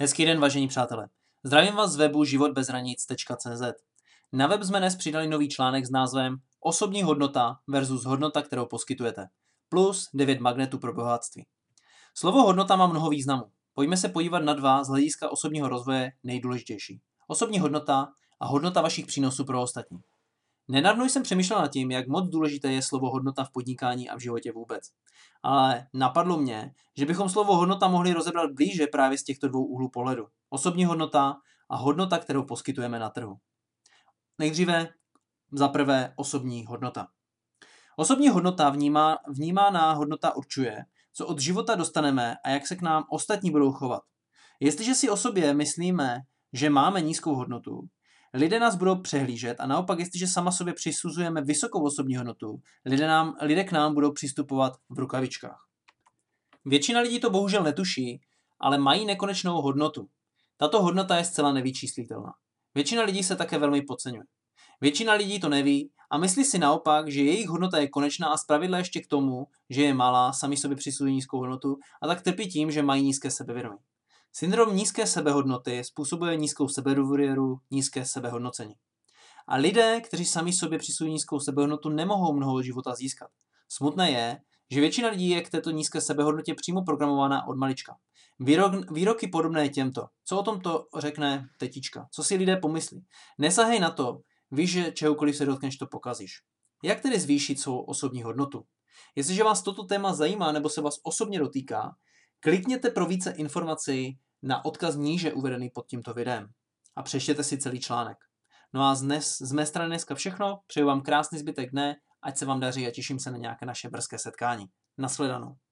Hezký den, vážení přátelé. Zdravím vás z webu životbezhranic.cz. Na web jsme dnes přidali nový článek s názvem Osobní hodnota versus hodnota, kterou poskytujete. Plus 9 magnetů pro bohatství. Slovo hodnota má mnoho významů. Pojďme se podívat na dva z hlediska osobního rozvoje nejdůležitější. Osobní hodnota a hodnota vašich přínosů pro ostatní. Nedávno jsem přemýšlel nad tím, jak moc důležité je slovo hodnota v podnikání a v životě vůbec. Ale napadlo mě, že bychom slovo hodnota mohli rozebrat blíže právě z těchto dvou úhlů pohledu. Osobní hodnota a hodnota, kterou poskytujeme na trhu. Nejdříve za prvé osobní hodnota. Osobní hodnota vnímá, vnímána hodnota určuje, co od života dostaneme a jak se k nám ostatní budou chovat. Jestliže si o sobě myslíme, že máme nízkou hodnotu, Lidé nás budou přehlížet a naopak, jestliže sama sobě přisuzujeme vysokou osobní hodnotu, lidé, nám, lidé k nám budou přistupovat v rukavičkách. Většina lidí to bohužel netuší, ale mají nekonečnou hodnotu. Tato hodnota je zcela nevyčíslitelná. Většina lidí se také velmi podceňuje. Většina lidí to neví a myslí si naopak, že jejich hodnota je konečná a zpravidla ještě k tomu, že je malá, sami sobě přisuzují nízkou hodnotu a tak trpí tím, že mají nízké sebevědomí. Syndrom nízké sebehodnoty způsobuje nízkou sebedůvěru, nízké sebehodnocení. A lidé, kteří sami sobě přisují nízkou sebehodnotu, nemohou mnoho života získat. Smutné je, že většina lidí je k této nízké sebehodnotě přímo programovaná od malička. Výrok, výroky podobné těmto. Co o tom to řekne tetička? Co si lidé pomyslí? Nesahej na to, víš, že čehokoliv se dotkneš, to pokazíš. Jak tedy zvýšit svou osobní hodnotu? Jestliže vás toto téma zajímá nebo se vás osobně dotýká, Klikněte pro více informací na odkaz níže uvedený pod tímto videem a přečtěte si celý článek. No a z, dnes, z mé strany dneska všechno, přeju vám krásný zbytek dne, ať se vám daří a těším se na nějaké naše brzké setkání. Nasledanou.